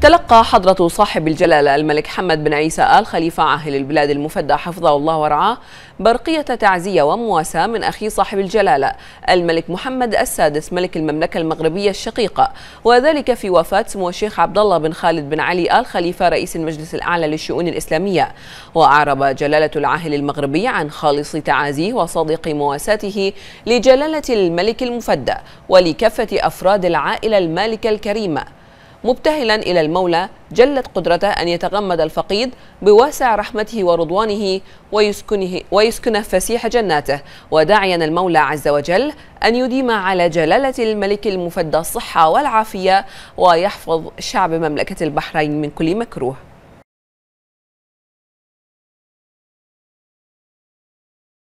تلقى حضرة صاحب الجلالة الملك حمد بن عيسى آل خليفة عاهل البلاد المفدى حفظه الله ورعاه برقية تعزية ومواساة من أخي صاحب الجلالة الملك محمد السادس ملك المملكة المغربية الشقيقة وذلك في وفاة سمو الشيخ عبد الله بن خالد بن علي آل خليفة رئيس المجلس الأعلى للشؤون الإسلامية وأعرب جلالة العاهل المغربي عن خالص تعازيه وصادق مواساته لجلالة الملك المفدى ولكافة أفراد العائلة المالكة الكريمة مبتهلا إلى المولى جلت قدرته أن يتغمد الفقيد بواسع رحمته ورضوانه ويسكنه ويسكن فسيح جناته وداعيا المولى عز وجل أن يديم على جلالة الملك المفدى الصحة والعافية ويحفظ شعب مملكة البحرين من كل مكروه